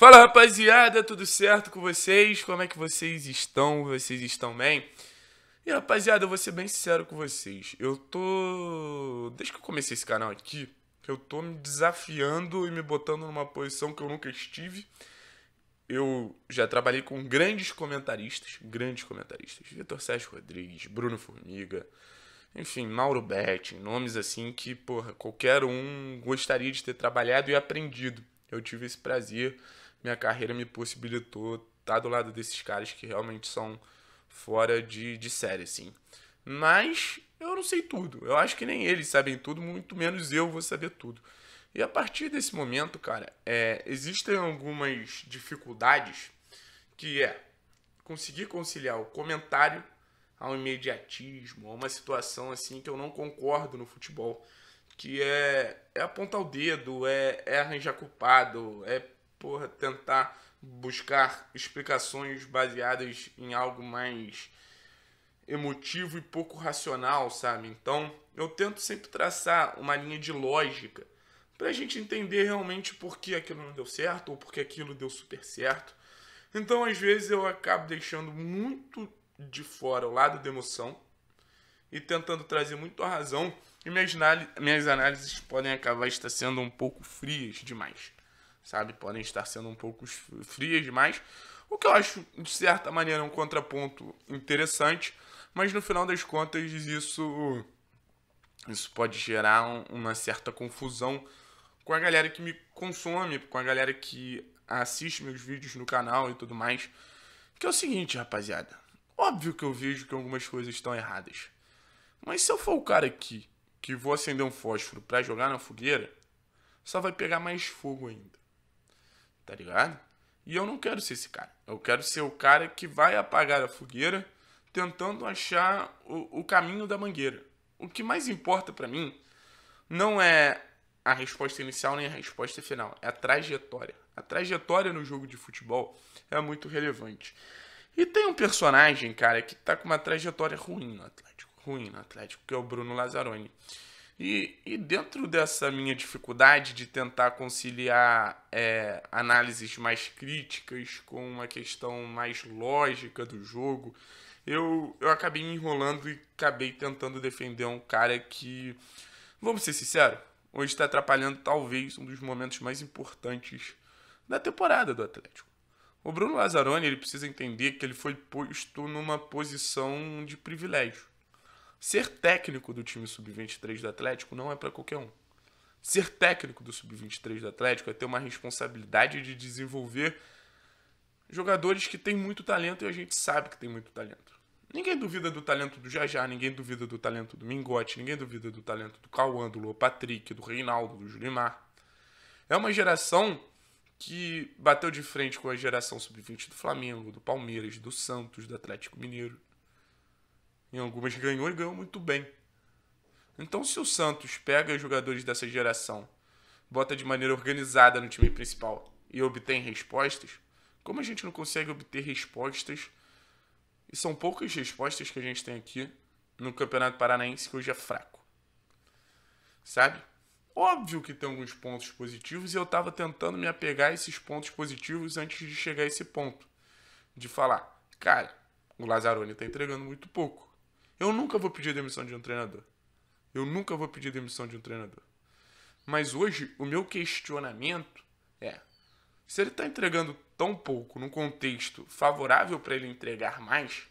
Fala rapaziada, tudo certo com vocês? Como é que vocês estão? Vocês estão bem? E rapaziada, eu vou ser bem sincero com vocês. Eu tô. Desde que eu comecei esse canal aqui, eu tô me desafiando e me botando numa posição que eu nunca estive. Eu já trabalhei com grandes comentaristas, grandes comentaristas. Vitor Sérgio Rodrigues, Bruno Formiga, enfim, Mauro Betting, nomes assim que, porra, qualquer um gostaria de ter trabalhado e aprendido. Eu tive esse prazer minha carreira me possibilitou estar tá do lado desses caras que realmente são fora de, de série, assim. Mas eu não sei tudo. Eu acho que nem eles sabem tudo, muito menos eu vou saber tudo. E a partir desse momento, cara, é, existem algumas dificuldades que é conseguir conciliar o comentário ao imediatismo, a uma situação assim que eu não concordo no futebol, que é, é apontar o dedo, é, é arranjar culpado, é porra, tentar buscar explicações baseadas em algo mais emotivo e pouco racional, sabe? Então, eu tento sempre traçar uma linha de lógica para a gente entender realmente por que aquilo não deu certo ou por que aquilo deu super certo. Então, às vezes, eu acabo deixando muito de fora o lado da emoção e tentando trazer muito a razão, e minhas, minhas análises podem acabar estar sendo um pouco frias demais sabe? Podem estar sendo um pouco frias demais. O que eu acho, de certa maneira, um contraponto interessante, mas no final das contas, isso, isso pode gerar uma certa confusão com a galera que me consome, com a galera que assiste meus vídeos no canal e tudo mais. Que é o seguinte, rapaziada. Óbvio que eu vejo que algumas coisas estão erradas. Mas se eu for o cara aqui que vou acender um fósforo para jogar na fogueira, só vai pegar mais fogo ainda tá ligado? E eu não quero ser esse cara. Eu quero ser o cara que vai apagar a fogueira tentando achar o, o caminho da mangueira. O que mais importa para mim não é a resposta inicial nem a resposta final, é a trajetória. A trajetória no jogo de futebol é muito relevante. E tem um personagem, cara, que tá com uma trajetória ruim no Atlético, ruim no Atlético, que é o Bruno Lazzaroni. E, e dentro dessa minha dificuldade de tentar conciliar é, análises mais críticas com uma questão mais lógica do jogo, eu, eu acabei me enrolando e acabei tentando defender um cara que, vamos ser sinceros, hoje está atrapalhando talvez um dos momentos mais importantes da temporada do Atlético. O Bruno Lazzaroni ele precisa entender que ele foi posto numa posição de privilégio. Ser técnico do time sub-23 do Atlético não é para qualquer um. Ser técnico do sub-23 do Atlético é ter uma responsabilidade de desenvolver jogadores que têm muito talento e a gente sabe que tem muito talento. Ninguém duvida do talento do Jajá, ninguém duvida do talento do Mingote, ninguém duvida do talento do Cauã, do Lua Patrick, do Reinaldo, do Julimar. É uma geração que bateu de frente com a geração sub-20 do Flamengo, do Palmeiras, do Santos, do Atlético Mineiro. Em algumas ganhou e ganhou muito bem. Então, se o Santos pega jogadores dessa geração, bota de maneira organizada no time principal e obtém respostas, como a gente não consegue obter respostas, e são poucas respostas que a gente tem aqui no Campeonato Paranaense, que hoje é fraco. Sabe? Óbvio que tem alguns pontos positivos e eu estava tentando me apegar a esses pontos positivos antes de chegar a esse ponto. De falar, cara, o Lazzaroni está entregando muito pouco. Eu nunca vou pedir demissão de um treinador. Eu nunca vou pedir demissão de um treinador. Mas hoje, o meu questionamento é: se ele está entregando tão pouco num contexto favorável para ele entregar mais,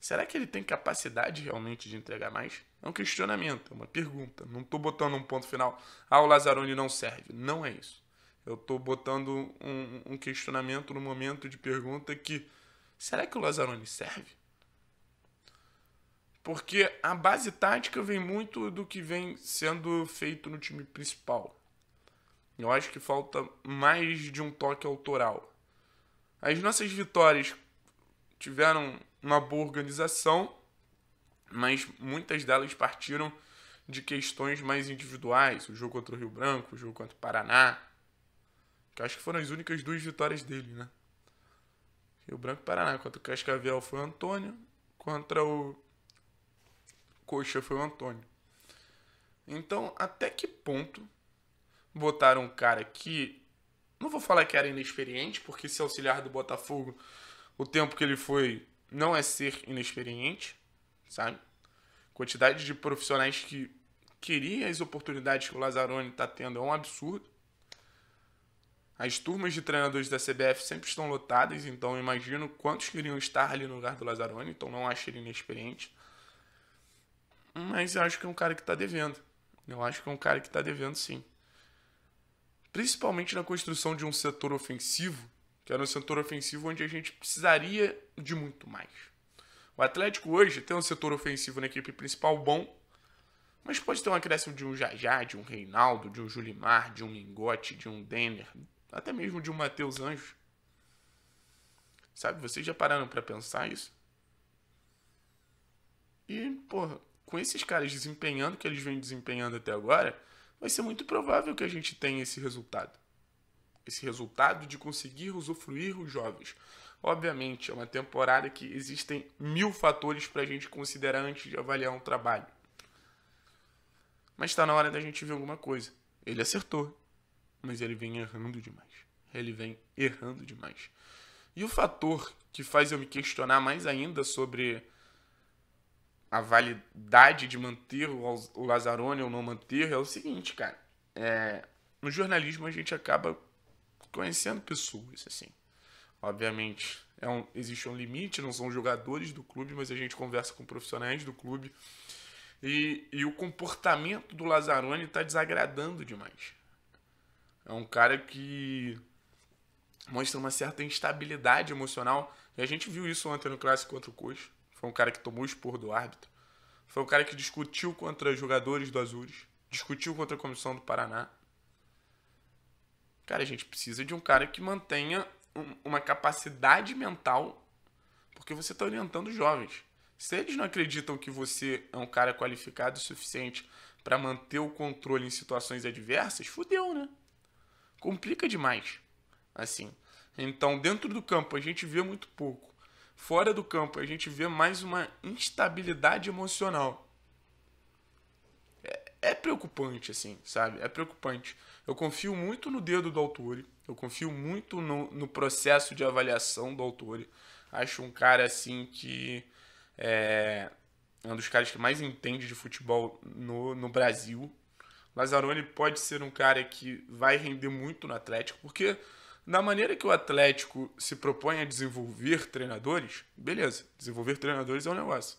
será que ele tem capacidade realmente de entregar mais? É um questionamento, é uma pergunta. Não estou botando um ponto final. Ah, o Lazzaroni não serve. Não é isso. Eu estou botando um, um questionamento no momento de pergunta que: será que o Lazzaroni serve? Porque a base tática vem muito do que vem sendo feito no time principal. Eu acho que falta mais de um toque autoral. As nossas vitórias tiveram uma boa organização, mas muitas delas partiram de questões mais individuais. O jogo contra o Rio Branco, o jogo contra o Paraná. Que acho que foram as únicas duas vitórias dele, né? Rio Branco e Paraná. Contra o Cascavel foi o Antônio. Contra o coxa foi o Antônio. Então, até que ponto botaram um cara que. Não vou falar que era inexperiente, porque se auxiliar do Botafogo, o tempo que ele foi não é ser inexperiente, sabe? Quantidade de profissionais que queria as oportunidades que o Lazzaroni está tendo é um absurdo. As turmas de treinadores da CBF sempre estão lotadas, então imagino quantos queriam estar ali no lugar do Lazzaroni, então não acho ele inexperiente. Mas eu acho que é um cara que tá devendo. Eu acho que é um cara que tá devendo sim. Principalmente na construção de um setor ofensivo, que era um setor ofensivo onde a gente precisaria de muito mais. O Atlético hoje tem um setor ofensivo na equipe principal bom, mas pode ter um acréscimo de um Jajá, de um Reinaldo, de um Julimar, de um Mingote, de um Denner, até mesmo de um Matheus Anjos. Sabe, vocês já pararam para pensar isso? E, porra, com esses caras desempenhando o que eles vêm desempenhando até agora, vai ser muito provável que a gente tenha esse resultado. Esse resultado de conseguir usufruir os jovens. Obviamente, é uma temporada que existem mil fatores para a gente considerar antes de avaliar um trabalho. Mas está na hora da gente ver alguma coisa. Ele acertou, mas ele vem errando demais. Ele vem errando demais. E o fator que faz eu me questionar mais ainda sobre a validade de manter o Lazzaroni ou não manter é o seguinte, cara. É, no jornalismo a gente acaba conhecendo pessoas, assim. Obviamente, é um, existe um limite, não são jogadores do clube, mas a gente conversa com profissionais do clube. E, e o comportamento do Lazzaroni está desagradando demais. É um cara que mostra uma certa instabilidade emocional. E a gente viu isso ontem no clássico contra o Coxa. Foi um cara que tomou expor do árbitro. Foi um cara que discutiu contra jogadores do Azures. Discutiu contra a comissão do Paraná. Cara, a gente precisa de um cara que mantenha uma capacidade mental, porque você está orientando jovens. Se eles não acreditam que você é um cara qualificado o suficiente para manter o controle em situações adversas, fudeu, né? Complica demais. Assim. Então, dentro do campo, a gente vê muito pouco fora do campo, a gente vê mais uma instabilidade emocional. É, é preocupante, assim, sabe? É preocupante. Eu confio muito no dedo do autore. eu confio muito no, no processo de avaliação do autore. Acho um cara, assim, que é, é um dos caras que mais entende de futebol no, no Brasil. Lazzaroni pode ser um cara que vai render muito no Atlético, porque na maneira que o Atlético se propõe a desenvolver treinadores, beleza, desenvolver treinadores é um negócio.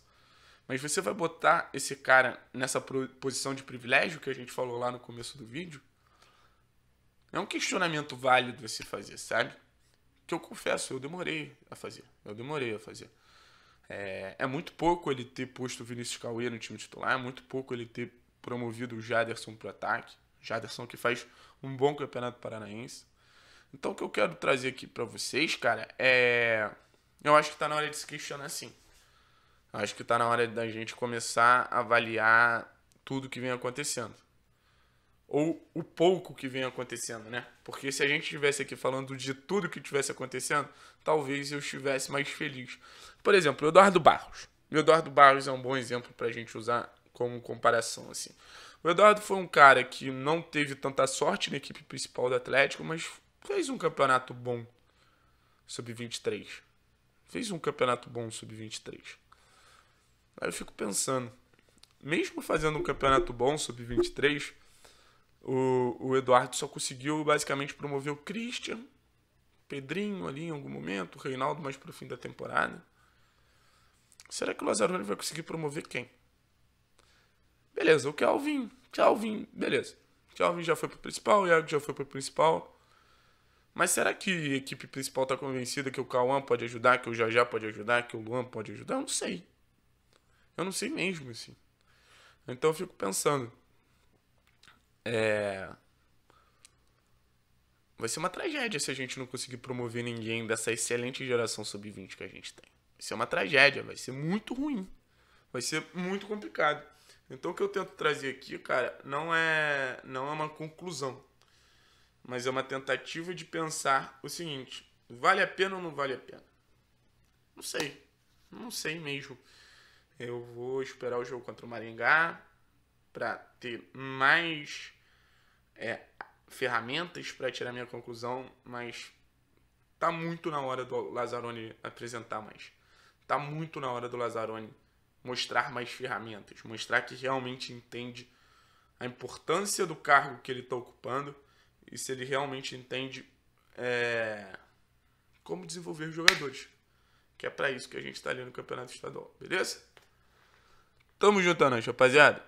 Mas você vai botar esse cara nessa posição de privilégio que a gente falou lá no começo do vídeo? É um questionamento válido você fazer, sabe? Que eu confesso, eu demorei a fazer. Eu demorei a fazer. É, é muito pouco ele ter posto o Vinícius Cauê no time titular, é muito pouco ele ter promovido o Jaderson para o ataque. Jaderson que faz um bom campeonato paranaense. Então, o que eu quero trazer aqui para vocês, cara, é. Eu acho que tá na hora de se questionar assim, acho que tá na hora da gente começar a avaliar tudo que vem acontecendo. Ou o pouco que vem acontecendo, né? Porque se a gente estivesse aqui falando de tudo que estivesse acontecendo, talvez eu estivesse mais feliz. Por exemplo, o Eduardo Barros. O Eduardo Barros é um bom exemplo pra gente usar como comparação, assim. O Eduardo foi um cara que não teve tanta sorte na equipe principal do Atlético, mas fez um campeonato bom sub-23. Fez um campeonato bom sub-23. Aí eu fico pensando, mesmo fazendo um campeonato bom sub-23, o, o Eduardo só conseguiu basicamente promover o Christian, Pedrinho ali em algum momento, o Reinaldo mais pro fim da temporada. Será que o Lazarone vai conseguir promover quem? Beleza, o Kelvin. Kelvin, beleza. Kelvin já foi pro principal, o Iago já foi pro principal. Mas será que a equipe principal está convencida que o Cauã pode ajudar, que o Jajá pode ajudar, que o Luan pode ajudar? Eu não sei. Eu não sei mesmo, assim. Então eu fico pensando. É... Vai ser uma tragédia se a gente não conseguir promover ninguém dessa excelente geração sub-20 que a gente tem. Vai ser uma tragédia, vai ser muito ruim. Vai ser muito complicado. Então o que eu tento trazer aqui, cara, não é não é uma conclusão mas é uma tentativa de pensar o seguinte: vale a pena ou não vale a pena? Não sei. Não sei mesmo. Eu vou esperar o jogo contra o Maringá para ter mais é, ferramentas para tirar minha conclusão, mas tá muito na hora do Lazzaroni apresentar mais. Tá muito na hora do Lazzaroni mostrar mais ferramentas, mostrar que realmente entende a importância do cargo que ele está ocupando e se ele realmente entende é, como desenvolver os jogadores. Que é para isso que a gente está ali no Campeonato Estadual, beleza? Tamo junto, juntando, rapaziada.